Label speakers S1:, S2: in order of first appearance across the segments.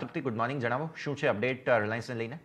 S1: તૃપ્તિ good morning જણાવો શું છે અપડેટ રિલાયન્સને લઈને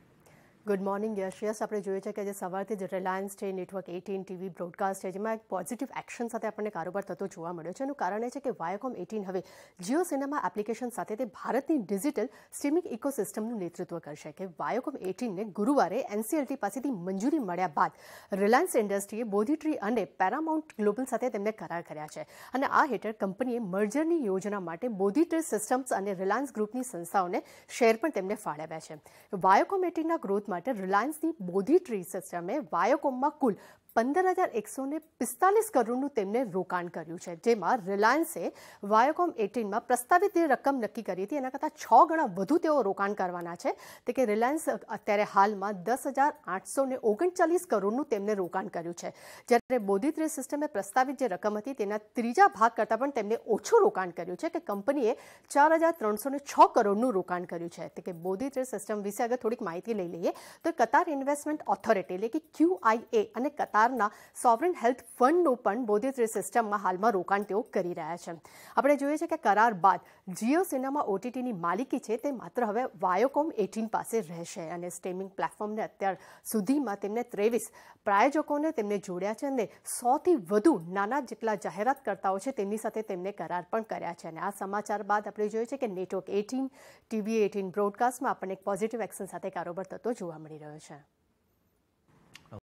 S1: ગુડ મોર્નિંગ યશ યસ આપણે જોઈએ છે કે આજે સવારથી જ રિલાયન્સ છે નેટવર્ક એટીન ટીવી બ્રોડકાસ્ટ છે જેમાં એક પોઝિટિવ એક્શન સાથે આપણને કારોબાર થતો જોવા મળ્યો છે એનું કારણ એ છે કે વાયોકોમ એટીન હવે જીઓ સિનેમા એપ્લિકેશન સાથે તે ભારતની ડિજિટલ સ્ટ્રીમિંગ ઇકોસિસ્ટમનું નેતૃત્વ કરશે કે વાયોકોમ એટીનને ગુરુવારે એનસીએલટી પાસેથી મંજૂરી મળ્યા બાદ રિલાયન્સ ઇન્ડસ્ટ્રીએ બોધિટ્રી અને પેરામાઉન્ટ ગ્લોબલ સાથે તેમને કરાર કર્યા છે અને આ હેઠળ કંપનીએ મર્જરની યોજના માટે બોધિટ્રી સિસ્ટમ્સ અને રિલાયન્સ ગ્રુપની સંસ્થાઓને શેર પણ તેમને ફાળવ્યા છે વાયોકોમ એટીનના ગ્રોથમાં માટે રિલાયન્સની બોધી ટ્રી સિસ્ટમે વાયોકોમમાં કુલ પંદર હજાર એકસો ને પિસ્તાલીસ કરોડનું તેમને રોકાણ કર્યું છે જેમાં રિલાયન્સે વાયોકોમ એટીનમાં પ્રસ્તાવિત જે રકમ નક્કી કરી હતી એના કરતાં છ ગણા વધુ તેઓ રોકાણ કરવાના છે તે કે રિલાયન્સ અત્યારે હાલમાં દસ હજાર આઠસો ને ઓગણચાલીસ કરોડનું તેમને રોકાણ કર્યું છે જ્યારે બોધિત્રી સિસ્ટમે પ્રસ્તાવિત જે રકમ હતી તેના ત્રીજા ભાગ કરતાં પણ તેમને ઓછું રોકાણ કર્યું છે કે કંપનીએ ચાર હજાર ત્રણસો ને છ કરોડનું રોકાણ કર્યું છે તે કે બોધિત્રી સિસ્ટમ વિશે અગર થોડીક માહિતી લઈ લઈએ તો કતાર ઇન્વેસ્ટમેન્ટ ઓથોરિટી એટલે કે ક્યુઆઈએ અને કતાર પ્રકારના સોવરન હેલ્થ ફંડનું પણ બોધિત્રી સિસ્ટમમાં હાલમાં રોકાણ તેઓ કરી રહ્યા છે આપણે જોઈએ છીએ કે કરાર બાદ જીઓ સિનેમા ઓટીટીની માલિકી છે તે માત્ર હવે વાયોકોમ એટીન પાસે રહેશે અને સ્ટ્રીમિંગ પ્લેટફોર્મને અત્યાર સુધીમાં તેમને ત્રેવીસ પ્રાયોજકોને તેમને જોડ્યા છે અને સોથી વધુ નાના જેટલા જાહેરાતકર્તાઓ છે તેમની સાથે તેમને કરાર પણ કર્યા છે અને આ સમાચાર બાદ આપણે જોઈએ છે કે નેટવર્ક એટીન ટીવી એટીન બ્રોડકાસ્ટમાં આપણને એક પોઝિટિવ એક્શન સાથે કારોબાર થતો જોવા મળી રહ્યો છે